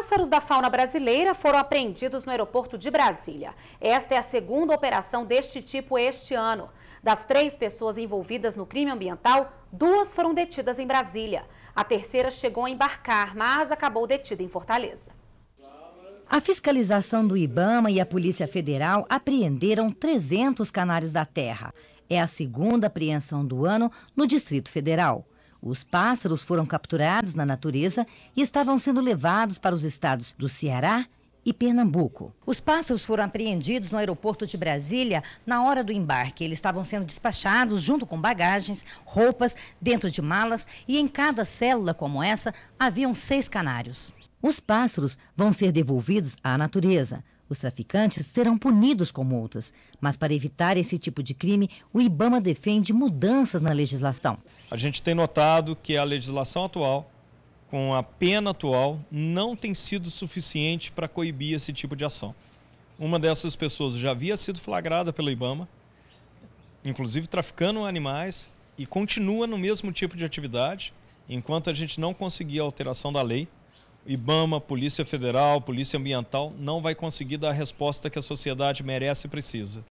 pássaros da fauna brasileira foram apreendidos no aeroporto de Brasília. Esta é a segunda operação deste tipo este ano. Das três pessoas envolvidas no crime ambiental, duas foram detidas em Brasília. A terceira chegou a embarcar, mas acabou detida em Fortaleza. A fiscalização do Ibama e a Polícia Federal apreenderam 300 canários da terra. É a segunda apreensão do ano no Distrito Federal. Os pássaros foram capturados na natureza e estavam sendo levados para os estados do Ceará e Pernambuco. Os pássaros foram apreendidos no aeroporto de Brasília na hora do embarque. Eles estavam sendo despachados junto com bagagens, roupas, dentro de malas e em cada célula como essa haviam seis canários. Os pássaros vão ser devolvidos à natureza. Os traficantes serão punidos com multas, mas para evitar esse tipo de crime, o Ibama defende mudanças na legislação. A gente tem notado que a legislação atual, com a pena atual, não tem sido suficiente para coibir esse tipo de ação. Uma dessas pessoas já havia sido flagrada pelo Ibama, inclusive traficando animais, e continua no mesmo tipo de atividade. Enquanto a gente não conseguir a alteração da lei, IBAMA, Polícia Federal, Polícia Ambiental, não vai conseguir dar a resposta que a sociedade merece e precisa.